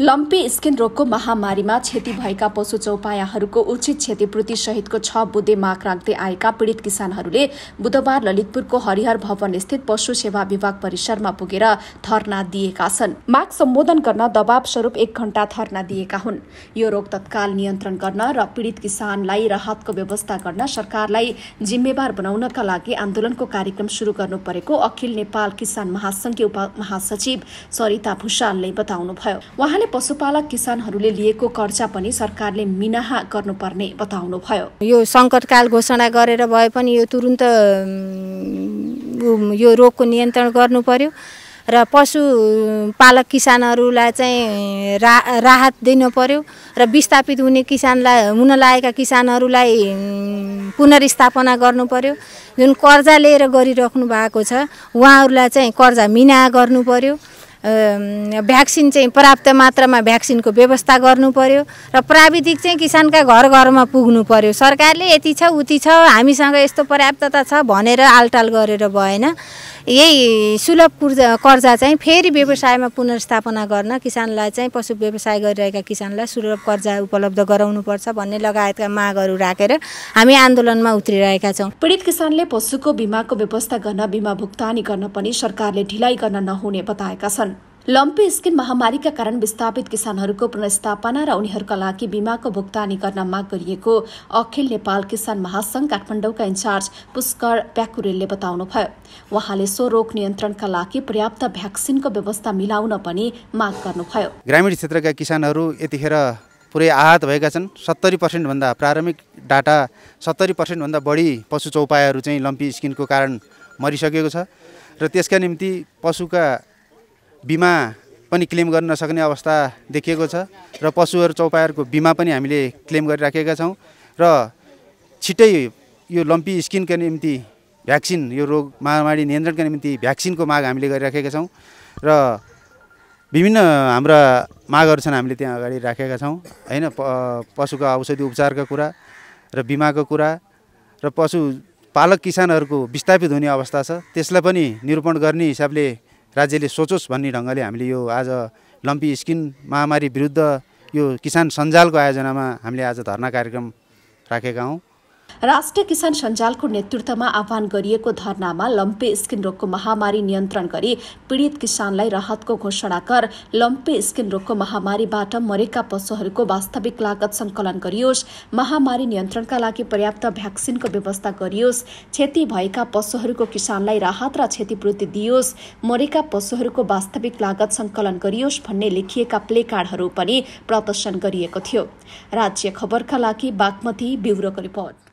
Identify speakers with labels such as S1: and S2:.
S1: lumpy skin रोगको महामारीमा क्षति भएका पशु चौपायाहरूको उचित क्षतिपूर्ति सहितको छ बुद्धे माग राख्दै आएका पीड़ित किसानहरूले बुधबार ललितपुरको हरिहर भवन स्थित पशु सेवा विभाग परिसरमा पुगेर धरना दिएका छन् माग सम्बोधन गर्न दबाव स्वरूप एक घण्टा धरना दिएका हुन् यो रोग तत्काल नियन्त्रण गर्न र पीड़ित किसानलाई राहतको व्यवस्था गर्न सरकारलाई जिम्मेवार बनाउनका लागि आन्दोलनको कार्यक्रम शुरू गर्नु परेको अखिल नेपाल किसान महासंघकी उप महासचिव सरिता भूषालले बताउनुभयो उहाँले पशुपालक किसानहरूले लिएको कर्जा पनि सरकारले मिनाहा गर्नुपर्ने बताउनुभयो
S2: यो सङ्कटकाल घोषणा गरेर भए पनि यो तुरुन्त यो रोगको नियन्त्रण गर्नु पर्यो र पशुपालक किसानहरूलाई चाहिँ रा राहत दिनु पर्यो र विस्थापित हुने किसानलाई हुन लागेका किसानहरूलाई पुनर्स्थापना गर्नु पर्यो जुन कर्जा लिएर गरिराख्नु भएको छ उहाँहरूलाई चाहिँ कर्जा मिना गर्नु पर्यो भ्याक्सिन चाहिँ पर्याप्त मात्रामा भ्याक्सिनको व्यवस्था गर्नु पर्यो र प्राविधिक चाहिँ किसानका घर घरमा पुग्नु पर्यो सरकारले यति छ उति छ हामीसँग यस्तो पर्याप्तता छ भनेर आलटाल गरेर भएन यही सुलभ कर्जा चाहिँ फेरि व्यवसायमा पुनर्स्थापना गर्न किसानलाई चाहिँ पशु व्यवसाय गरिरहेका किसानलाई सुलभ कर्जा उपलब्ध गराउनुपर्छ भन्ने लगायतका मागहरू राखेर हामी आन्दोलनमा उत्रिरहेका छौँ पीडित किसानले पशुको बिमाको व्यवस्था गर्न बिमा
S1: भुक्तानी गर्न पनि सरकारले ढिलाइ गर्न नहुने बताएका छन् लम्पी स्किन महामारीका कारण विस्थापित किसानहरूको पुनस्थापना र उनीहरूका लागि बिमाको भुक्तानी गर्न माग गरिएको अखिल नेपाल किसान महासंघ काठमाडौँका इन्चार्ज पुष्कर प्याकुरेलले बताउनुभयो उहाँले सो रोग नियन्त्रणका लागि पर्याप्त भ्याक्सिनको व्यवस्था मिलाउन पनि माग गर्नुभयो
S3: ग्रामीण क्षेत्रका किसानहरू यतिखेर पुरै आहत भएका छन् सत्तरी पर्सेन्टभन्दा प्रारम्भिक डाटा सत्तरी पर्सेन्टभन्दा बढी पशु चौपायाहरू चाहिँ लम्पी स्किनको कारण मरिसकेको छ र त्यसका निम्ति पशुका बिमा पनि क्लेम गर्न नसक्ने अवस्था देखिएको छ र पशुहरू चौपाहरूको बिमा पनि हामीले क्लेम गरिराखेका छौँ र छिट्टै यो लम्पी स्किनका निम्ति भ्याक्सिन यो रोग महामारी नियन्त्रणका निम्ति भ्याक्सिनको माग हामीले गरिराखेका छौँ र विभिन्न हाम्रा मागहरू छन् हामीले त्यहाँ अगाडि राखेका छौँ होइन पशुको औषधि उपचारका कुरा र बिमाको कुरा र पशु पालक किसानहरूको विस्थापित हुने अवस्था छ त्यसलाई पनि निरूपण गर्ने हिसाबले राज्यले सोचोस् भन्ने ढङ्गले हामीले यो आज लम्पी स्किन महामारी विरुद्ध यो किसान सञ्जालको आयोजनामा हामीले आज धर्ना कार्यक्रम राखेका हौँ
S1: राष्ट्रिय किसान सञ्जालको नेतृत्वमा आह्वान गरिएको धरनामा लम्पे स्किन रोगको महामारी नियन्त्रण गरी पीड़ित किसानलाई राहतको घोषणा गर लम्पे स्किन रोगको महामारीबाट मरेका पशुहरूको वास्तविक लागत संकलन गरियोस् महामारी नियन्त्रणका लागि पर्याप्त भ्याक्सिनको व्यवस्था गरियोस् क्षति भएका पशुहरूको किसानलाई राहत र क्षतिपूर्ति दियोस् मरेका पशुहरूको वास्तविक लागत संकलन गरियोस् भन्ने लेखिएका प्लेकार्डहरू पनि प्रदर्शन गरिएको थियो राज्य खबरका लागि बागमती ब्युरोको रिपोर्ट